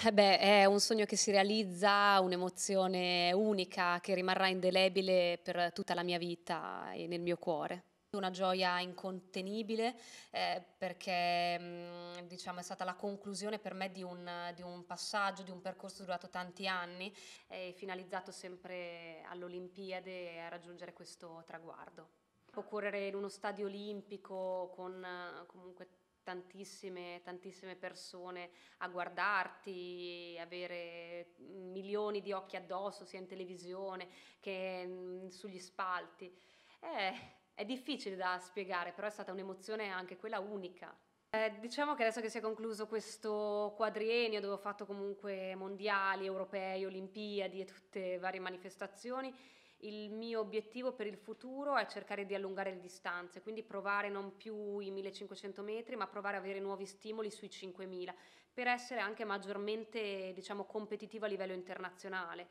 Eh beh, è un sogno che si realizza, un'emozione unica che rimarrà indelebile per tutta la mia vita e nel mio cuore. Una gioia incontenibile eh, perché mm, diciamo, è stata la conclusione per me di un, di un, passaggio, di un percorso durato tanti anni e finalizzato sempre all'Olimpiade e a raggiungere questo traguardo. Occorrere in uno stadio olimpico con comunque tantissime, tantissime persone a guardarti, avere mm, milioni di occhi addosso sia in televisione che mm, sugli spalti. È, eh, è difficile da spiegare, però è stata un'emozione anche quella unica. Eh, diciamo che adesso che si è concluso questo quadriennio dove ho fatto comunque mondiali, europei, olimpiadi e tutte varie manifestazioni, il mio obiettivo per il futuro è cercare di allungare le distanze, quindi provare non più i 1500 metri, ma provare ad avere nuovi stimoli sui 5000 per essere anche maggiormente diciamo, competitiva a livello internazionale.